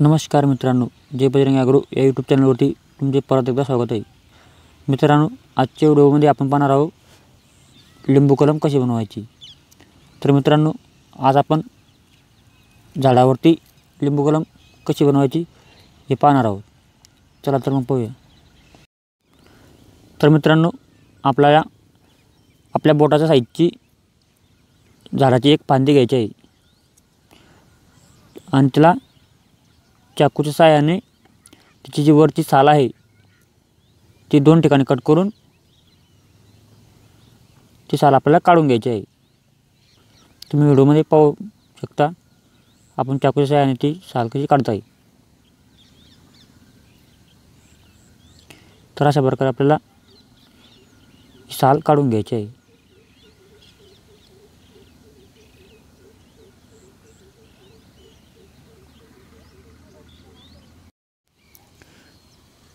नमस्कार मित्रांनो जय बजरंग आग्रो या यूट्यूब चॅनलवरती तुमचे परत एकदा स्वागत आहे मित्रांनो आजच्या व्हिडिओमध्ये आपण पाहणार आहोत लिंबू कलम कशी बनवायची तर मित्रांनो आज आपण झाडावरती लिंबू कलम कशी बनवायची हे पाहणार आहोत चला तर मग पाहूया तर मित्रांनो आपल्याला आपल्या बोटाच्या साईजची झाडाची एक फांदी घ्यायची आहे आणि त्याला चाकूच्या साहाय्याने तिची जी वरची साल आहे ती दोन ठिकाणी कट करून ती साल आपल्याला काढून घ्यायची आहे तुम्ही व्हिडिओमध्ये पाहू शकता आपण चाकूच्या साहाय्याने ती साल कशी काढता येईल तर अशा प्रकारे आपल्याला साल काढून घ्यायची आहे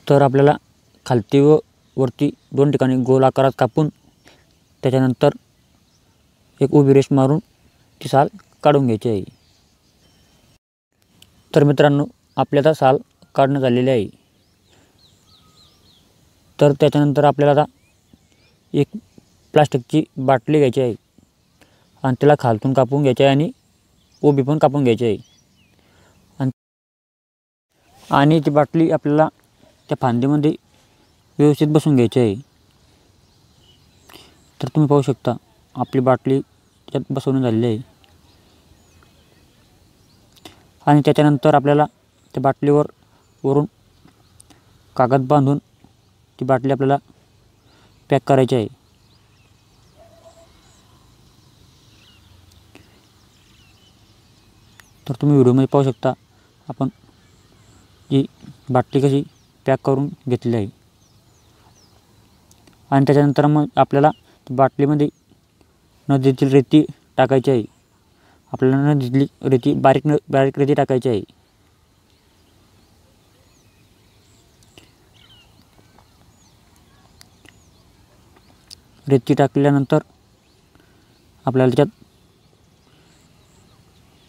तर आपल्याला खालती व वरती दोन ठिकाणी गोल आकारात कापून त्याच्यानंतर एक उभी रेष मारून ती साल काढून घ्यायची आहे तर मित्रांनो आपल्याला साल काढण्यात आलेली आहे तर त्याच्यानंतर आपल्याला आता एक प्लास्टिकची बाटली घ्यायची आहे आणि त्याला खालतून कापून घ्यायची आहे आणि उभी पण कापून घ्यायची आहे आणि ती बाटली आपल्याला त्या फांदीमध्ये व्यवस्थित बसून घ्यायचे आहे तर तुम्ही पाहू शकता आपली बाटली त्यात बसवून झालेली आहे आणि त्याच्यानंतर आपल्याला त्या बाटलीवर वरून कागद बांधून ती बाटली आपल्याला पॅक करायची आहे तर तुम्ही व्हिडिओमध्ये पाहू शकता आपण जी बाटली कशी पॅक करून घेतले आहे आणि त्याच्यानंतर मग आपल्याला बाटलीमध्ये नदीतील रेती टाकायची आहे आपल्याला नदीतली रेती बारीक न बारीक रेती टाकायची आहे रेती टाकल्यानंतर आपल्याला त्याच्यात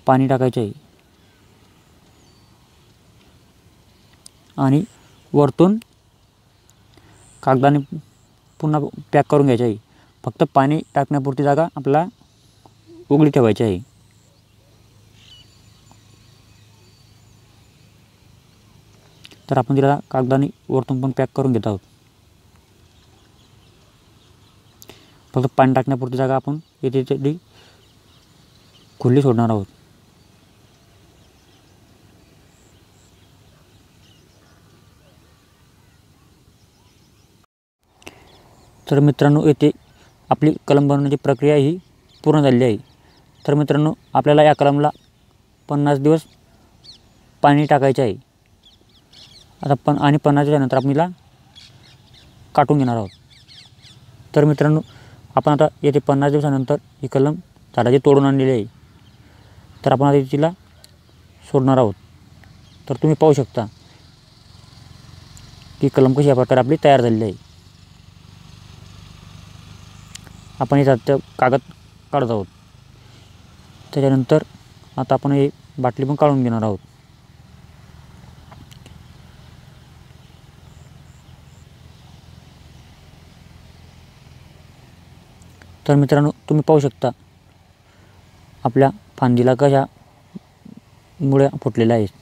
पाणी टाकायचे आहे आणि वरतून कागदाने पुन्हा पॅक करून घ्यायची आहे फक्त पाणी टाकण्यापुरती जागा आपला उघडी ठेवायची आहे तर आपण तिला कागदाने वरतून पण पॅक करून घेत आहोत फक्त पाणी टाकण्यापुरती जागा आपण येथे खुल्ली सोडणार आहोत तर मित्रांनो येथे आपली कलम बनवण्याची प्रक्रिया ही पूर्ण झालेली आहे तर मित्रांनो आपल्याला या कलमला पन्नास दिवस पाणी टाकायचे आहे आता पण आणि पन्नास दिवसानंतर आपण हिला काटून घेणार आहोत तर मित्रांनो आपण आता येथे पन्नास दिवसानंतर ही कलम झाडाची तोडून आणलेली आहे तर आपण आता तिला सोडणार आहोत तर तुम्ही पाहू शकता की कलम कशा प्रकारे आपली तयार झालेली आहे आपण हे सत्य कागद काढत आहोत त्याच्यानंतर आता आपण हे बाटली पण काढून घेणार आहोत तर मित्रांनो तुम्ही पाहू शकता आपल्या फांदीला कशा मुळ्या फुटलेल्या आहेत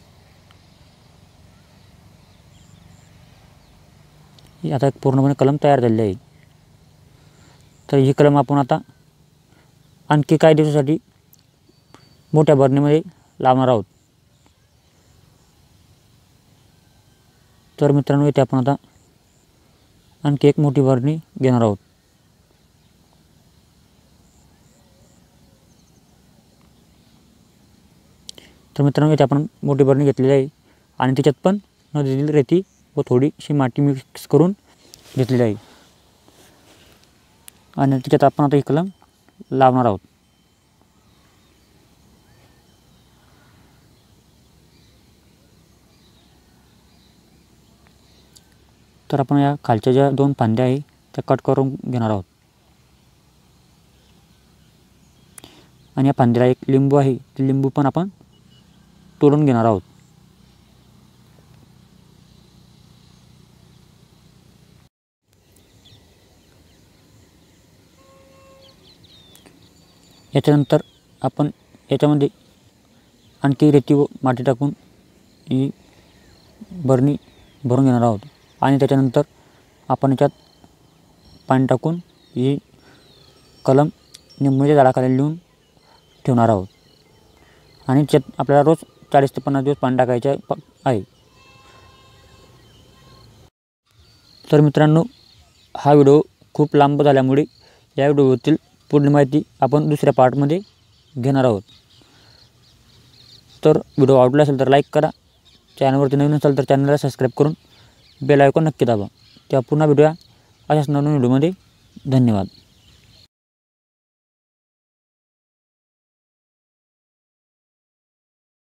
आता एक पूर्णपणे कलम तयार झालेली आहे तर ही कलम आपण आता आणखी काही दिवसासाठी मोठ्या भरणीमध्ये लावणार आहोत तर मित्रांनो इथे आपण आता आणखी एक मोठी भरणी घेणार आहोत तर मित्रांनो इथे आपण मोठी भरणी घेतलेली आहे आणि त्याच्यात पण नदीतील रेती व थोडीशी माती मिक्स करून घेतलेली आहे आणि त्याच्यात आपण आता ही कलम लावणार आहोत तर आपण या खालच्या ज्या दोन फांद्या आहे त्या कट करून घेणार आहोत आणि या फांद्याला एक लिंबू आहे ते लिंबू पण आपण तोडून घेणार आहोत याच्यानंतर आपण याच्यामध्ये आणखी रेती व माती टाकून ही बरणी भरून घेणार आहोत आणि त्याच्यानंतर आपण याच्यात पाणी टाकून ही कलम निंबूच्या झाडाखाली लिहून ठेवणार आहोत आणि त्यात आपल्याला रोज चाळीस ते पन्नास दिवस पाणी टाकायचे आहे तर मित्रांनो हा व्हिडिओ खूप लांब झाल्यामुळे या व्हिडिओतील पुढील माहिती आपण दुसऱ्या पार्टमध्ये घेणार आहोत तर व्हिडिओ आवडला असेल तर लाईक करा चॅनलवरती नवीन असाल तर चॅनलला सबस्क्राईब करून बेल आयकॉन नक्की दाबा त्या पुन्हा भेटूया अशाच नवीन व्हिडिओमध्ये धन्यवाद